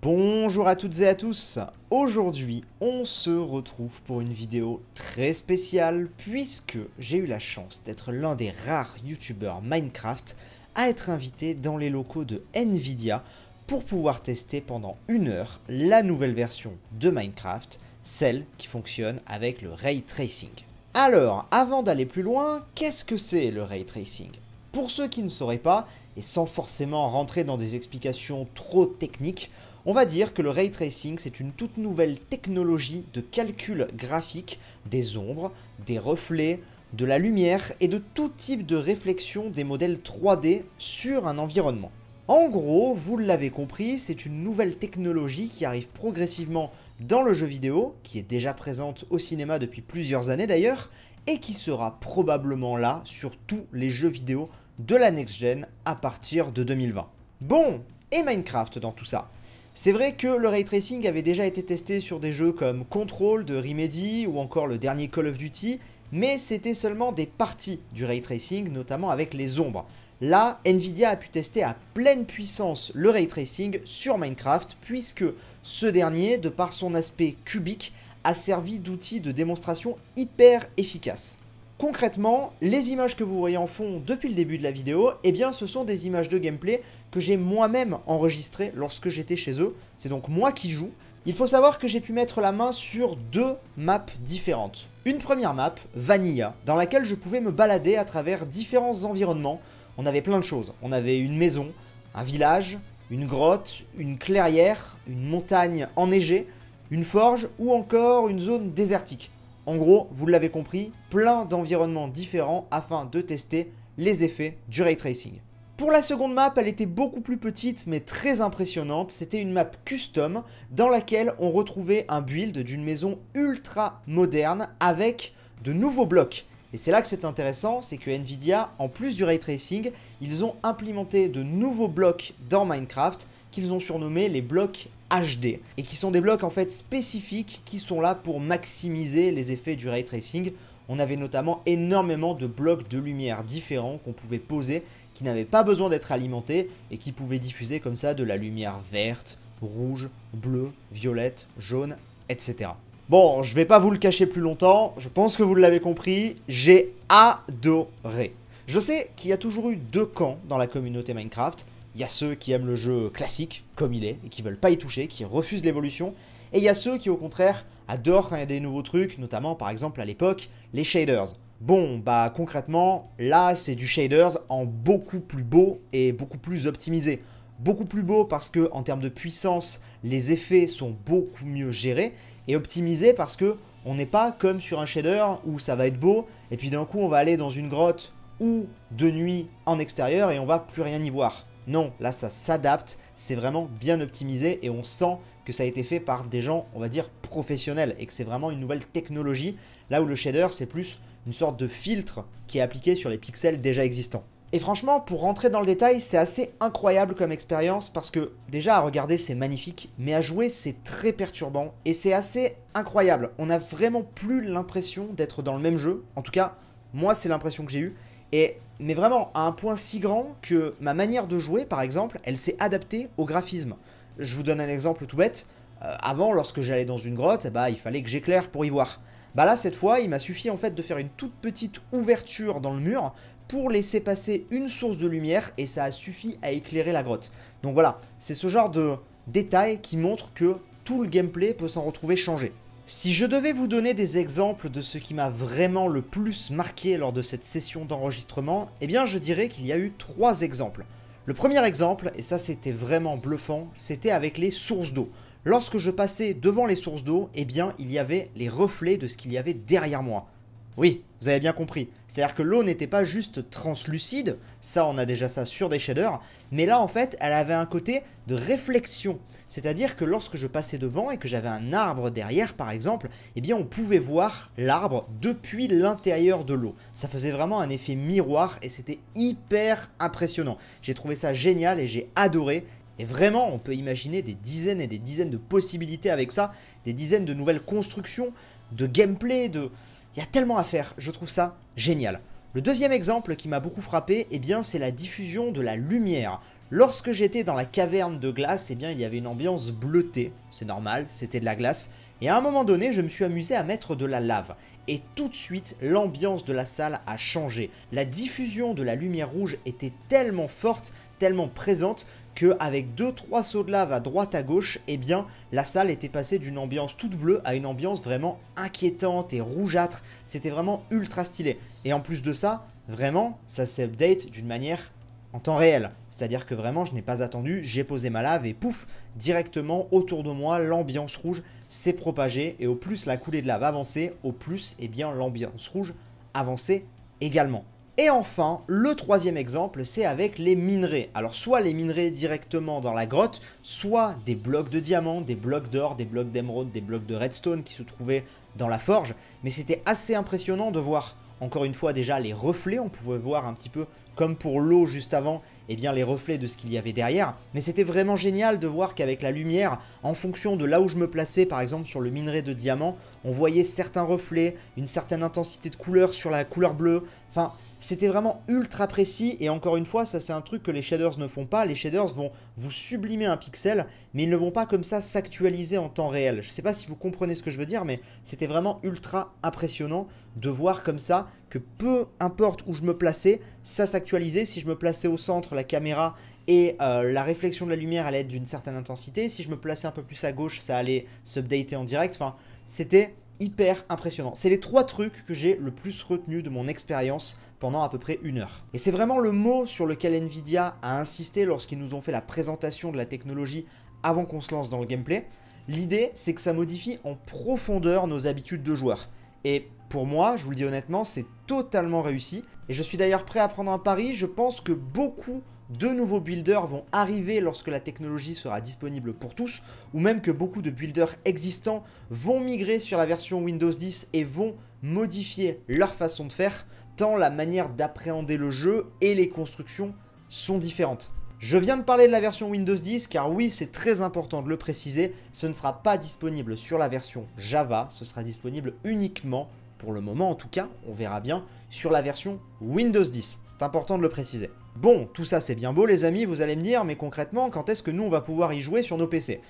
Bonjour à toutes et à tous Aujourd'hui, on se retrouve pour une vidéo très spéciale puisque j'ai eu la chance d'être l'un des rares youtubeurs Minecraft à être invité dans les locaux de Nvidia pour pouvoir tester pendant une heure la nouvelle version de Minecraft, celle qui fonctionne avec le Ray Tracing. Alors, avant d'aller plus loin, qu'est-ce que c'est le Ray Tracing Pour ceux qui ne sauraient pas, et sans forcément rentrer dans des explications trop techniques, on va dire que le ray tracing, c'est une toute nouvelle technologie de calcul graphique des ombres, des reflets, de la lumière et de tout type de réflexion des modèles 3D sur un environnement. En gros, vous l'avez compris, c'est une nouvelle technologie qui arrive progressivement dans le jeu vidéo, qui est déjà présente au cinéma depuis plusieurs années d'ailleurs, et qui sera probablement là sur tous les jeux vidéo de la next-gen à partir de 2020. Bon, et Minecraft dans tout ça c'est vrai que le ray tracing avait déjà été testé sur des jeux comme Control de Remedy ou encore le dernier Call of Duty, mais c'était seulement des parties du ray tracing, notamment avec les ombres. Là, Nvidia a pu tester à pleine puissance le ray tracing sur Minecraft, puisque ce dernier, de par son aspect cubique, a servi d'outil de démonstration hyper efficace. Concrètement, les images que vous voyez en fond depuis le début de la vidéo, eh bien ce sont des images de gameplay que j'ai moi-même enregistrées lorsque j'étais chez eux, c'est donc moi qui joue. Il faut savoir que j'ai pu mettre la main sur deux maps différentes. Une première map, Vanilla, dans laquelle je pouvais me balader à travers différents environnements. On avait plein de choses, on avait une maison, un village, une grotte, une clairière, une montagne enneigée, une forge ou encore une zone désertique. En gros, vous l'avez compris, plein d'environnements différents afin de tester les effets du ray tracing. Pour la seconde map, elle était beaucoup plus petite mais très impressionnante. C'était une map custom dans laquelle on retrouvait un build d'une maison ultra moderne avec de nouveaux blocs. Et c'est là que c'est intéressant, c'est que Nvidia, en plus du ray tracing, ils ont implémenté de nouveaux blocs dans Minecraft qu'ils ont surnommés les blocs HD et qui sont des blocs en fait spécifiques qui sont là pour maximiser les effets du ray tracing. On avait notamment énormément de blocs de lumière différents qu'on pouvait poser qui n'avaient pas besoin d'être alimentés et qui pouvaient diffuser comme ça de la lumière verte, rouge, bleue, violette, jaune, etc. Bon, je vais pas vous le cacher plus longtemps, je pense que vous l'avez compris, j'ai adoré. Je sais qu'il y a toujours eu deux camps dans la communauté Minecraft. Il y a ceux qui aiment le jeu classique, comme il est, et qui veulent pas y toucher, qui refusent l'évolution. Et il y a ceux qui, au contraire, adorent quand des nouveaux trucs, notamment par exemple à l'époque, les shaders. Bon, bah concrètement, là c'est du shaders en beaucoup plus beau et beaucoup plus optimisé. Beaucoup plus beau parce que en termes de puissance, les effets sont beaucoup mieux gérés et optimisé parce que on n'est pas comme sur un shader où ça va être beau et puis d'un coup on va aller dans une grotte ou de nuit en extérieur et on va plus rien y voir. Non, là ça s'adapte, c'est vraiment bien optimisé et on sent que ça a été fait par des gens, on va dire, professionnels et que c'est vraiment une nouvelle technologie, là où le shader c'est plus une sorte de filtre qui est appliqué sur les pixels déjà existants. Et franchement, pour rentrer dans le détail, c'est assez incroyable comme expérience parce que déjà à regarder c'est magnifique, mais à jouer c'est très perturbant et c'est assez incroyable. On n'a vraiment plus l'impression d'être dans le même jeu, en tout cas moi c'est l'impression que j'ai eue, et, mais vraiment à un point si grand que ma manière de jouer, par exemple, elle s'est adaptée au graphisme. Je vous donne un exemple tout bête. Euh, avant, lorsque j'allais dans une grotte, bah, il fallait que j'éclaire pour y voir. Bah là, cette fois, il m'a suffi en fait de faire une toute petite ouverture dans le mur pour laisser passer une source de lumière et ça a suffi à éclairer la grotte. Donc voilà, c'est ce genre de détail qui montre que tout le gameplay peut s'en retrouver changé. Si je devais vous donner des exemples de ce qui m'a vraiment le plus marqué lors de cette session d'enregistrement, eh bien je dirais qu'il y a eu trois exemples. Le premier exemple, et ça c'était vraiment bluffant, c'était avec les sources d'eau. Lorsque je passais devant les sources d'eau, eh bien il y avait les reflets de ce qu'il y avait derrière moi. Oui, vous avez bien compris. C'est-à-dire que l'eau n'était pas juste translucide, ça on a déjà ça sur des shaders, mais là en fait elle avait un côté de réflexion. C'est-à-dire que lorsque je passais devant et que j'avais un arbre derrière par exemple, eh bien on pouvait voir l'arbre depuis l'intérieur de l'eau. Ça faisait vraiment un effet miroir et c'était hyper impressionnant. J'ai trouvé ça génial et j'ai adoré. Et vraiment, on peut imaginer des dizaines et des dizaines de possibilités avec ça, des dizaines de nouvelles constructions, de gameplay, de, il y a tellement à faire, je trouve ça génial. Le deuxième exemple qui m'a beaucoup frappé, et eh bien, c'est la diffusion de la lumière. Lorsque j'étais dans la caverne de glace, eh bien, il y avait une ambiance bleutée, c'est normal, c'était de la glace, et à un moment donné, je me suis amusé à mettre de la lave. Et tout de suite, l'ambiance de la salle a changé. La diffusion de la lumière rouge était tellement forte, tellement présente, qu'avec 2-3 sauts de lave à droite à gauche, eh bien la salle était passée d'une ambiance toute bleue à une ambiance vraiment inquiétante et rougeâtre. C'était vraiment ultra stylé. Et en plus de ça, vraiment, ça s'update d'une manière en temps réel. C'est-à-dire que vraiment, je n'ai pas attendu, j'ai posé ma lave et pouf, directement autour de moi, l'ambiance rouge s'est propagée. Et au plus la coulée de lave avançait, au plus, eh bien, l'ambiance rouge avançait également. Et enfin, le troisième exemple, c'est avec les minerais. Alors soit les minerais directement dans la grotte, soit des blocs de diamants, des blocs d'or, des blocs d'émeraude, des blocs de redstone qui se trouvaient dans la forge. Mais c'était assez impressionnant de voir, encore une fois déjà, les reflets. On pouvait voir un petit peu comme pour l'eau juste avant, eh bien les reflets de ce qu'il y avait derrière, mais c'était vraiment génial de voir qu'avec la lumière, en fonction de là où je me plaçais par exemple sur le minerai de diamant, on voyait certains reflets, une certaine intensité de couleur sur la couleur bleue, enfin c'était vraiment ultra précis et encore une fois ça c'est un truc que les shaders ne font pas, les shaders vont vous sublimer un pixel mais ils ne vont pas comme ça s'actualiser en temps réel. Je sais pas si vous comprenez ce que je veux dire mais c'était vraiment ultra impressionnant de voir comme ça que peu importe où je me plaçais, ça s'actualisait. Si je me plaçais au centre, la caméra et euh, la réflexion de la lumière allaient être d'une certaine intensité. Si je me plaçais un peu plus à gauche, ça allait s'updater en direct. Enfin, c'était hyper impressionnant. C'est les trois trucs que j'ai le plus retenu de mon expérience pendant à peu près une heure. Et c'est vraiment le mot sur lequel Nvidia a insisté lorsqu'ils nous ont fait la présentation de la technologie avant qu'on se lance dans le gameplay. L'idée, c'est que ça modifie en profondeur nos habitudes de joueurs. Et pour moi, je vous le dis honnêtement, c'est totalement réussi. Et je suis d'ailleurs prêt à prendre un pari, je pense que beaucoup de nouveaux builders vont arriver lorsque la technologie sera disponible pour tous, ou même que beaucoup de builders existants vont migrer sur la version Windows 10 et vont modifier leur façon de faire, tant la manière d'appréhender le jeu et les constructions sont différentes. Je viens de parler de la version Windows 10 car oui c'est très important de le préciser, ce ne sera pas disponible sur la version Java, ce sera disponible uniquement pour le moment en tout cas, on verra bien, sur la version Windows 10. C'est important de le préciser. Bon, tout ça c'est bien beau les amis, vous allez me dire, mais concrètement, quand est-ce que nous on va pouvoir y jouer sur nos PC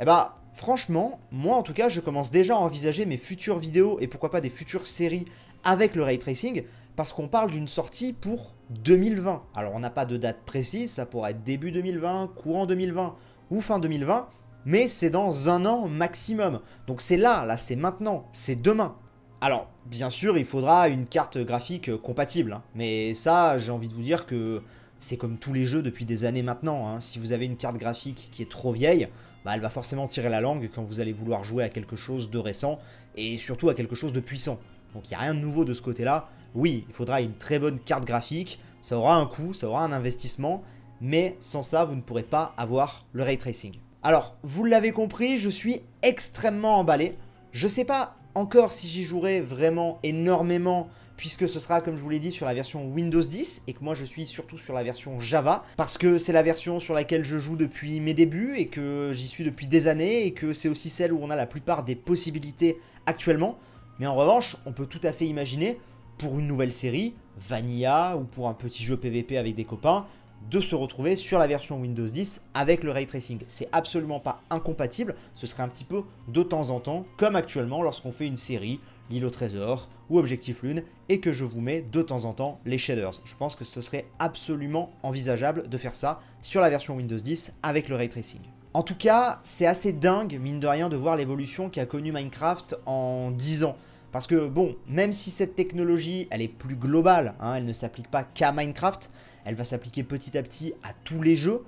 Eh bah, franchement, moi en tout cas, je commence déjà à envisager mes futures vidéos et pourquoi pas des futures séries avec le ray tracing, parce qu'on parle d'une sortie pour 2020. Alors on n'a pas de date précise, ça pourrait être début 2020, courant 2020 ou fin 2020, mais c'est dans un an maximum. Donc c'est là, là c'est maintenant, c'est demain. Alors bien sûr il faudra une carte graphique euh, compatible, hein. mais ça j'ai envie de vous dire que c'est comme tous les jeux depuis des années maintenant. Hein. Si vous avez une carte graphique qui est trop vieille, bah, elle va forcément tirer la langue quand vous allez vouloir jouer à quelque chose de récent et surtout à quelque chose de puissant. Donc il n'y a rien de nouveau de ce côté-là. Oui, il faudra une très bonne carte graphique, ça aura un coût, ça aura un investissement, mais sans ça, vous ne pourrez pas avoir le ray tracing. Alors, vous l'avez compris, je suis extrêmement emballé. Je ne sais pas encore si j'y jouerai vraiment énormément puisque ce sera comme je vous l'ai dit sur la version Windows 10 et que moi je suis surtout sur la version Java parce que c'est la version sur laquelle je joue depuis mes débuts et que j'y suis depuis des années et que c'est aussi celle où on a la plupart des possibilités actuellement. Mais en revanche, on peut tout à fait imaginer, pour une nouvelle série, Vanilla, ou pour un petit jeu PVP avec des copains, de se retrouver sur la version Windows 10 avec le ray tracing. C'est absolument pas incompatible, ce serait un petit peu de temps en temps, comme actuellement lorsqu'on fait une série, l'île trésor ou Objectif Lune, et que je vous mets de temps en temps les shaders. Je pense que ce serait absolument envisageable de faire ça sur la version Windows 10 avec le ray tracing. En tout cas, c'est assez dingue, mine de rien, de voir l'évolution qu'a connu Minecraft en 10 ans. Parce que bon, même si cette technologie, elle est plus globale, hein, elle ne s'applique pas qu'à Minecraft, elle va s'appliquer petit à petit à tous les jeux,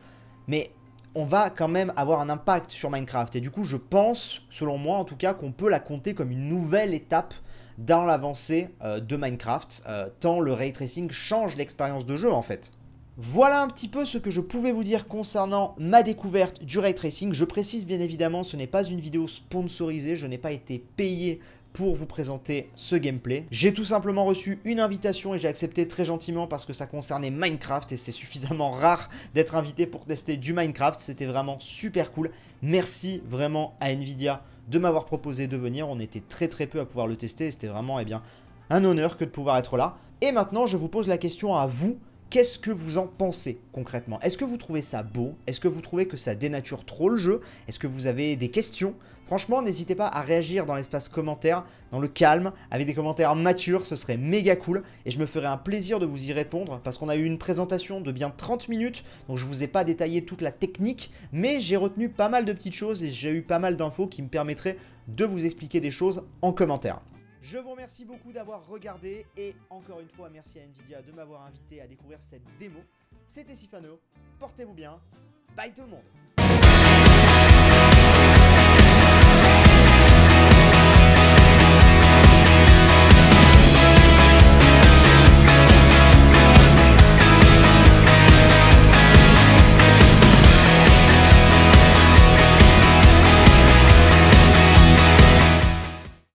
mais on va quand même avoir un impact sur Minecraft. Et du coup, je pense, selon moi en tout cas, qu'on peut la compter comme une nouvelle étape dans l'avancée euh, de Minecraft, euh, tant le ray tracing change l'expérience de jeu en fait. Voilà un petit peu ce que je pouvais vous dire concernant ma découverte du ray tracing. Je précise bien évidemment, ce n'est pas une vidéo sponsorisée, je n'ai pas été payé pour vous présenter ce gameplay. J'ai tout simplement reçu une invitation et j'ai accepté très gentiment parce que ça concernait Minecraft et c'est suffisamment rare d'être invité pour tester du Minecraft. C'était vraiment super cool. Merci vraiment à Nvidia de m'avoir proposé de venir. On était très très peu à pouvoir le tester c'était vraiment eh bien, un honneur que de pouvoir être là. Et maintenant, je vous pose la question à vous. Qu'est-ce que vous en pensez concrètement Est-ce que vous trouvez ça beau Est-ce que vous trouvez que ça dénature trop le jeu Est-ce que vous avez des questions Franchement, n'hésitez pas à réagir dans l'espace commentaire, dans le calme, avec des commentaires matures, ce serait méga cool et je me ferai un plaisir de vous y répondre parce qu'on a eu une présentation de bien 30 minutes, donc je vous ai pas détaillé toute la technique, mais j'ai retenu pas mal de petites choses et j'ai eu pas mal d'infos qui me permettraient de vous expliquer des choses en commentaire. Je vous remercie beaucoup d'avoir regardé et encore une fois merci à Nvidia de m'avoir invité à découvrir cette démo. C'était Sifano, portez-vous bien, bye tout le monde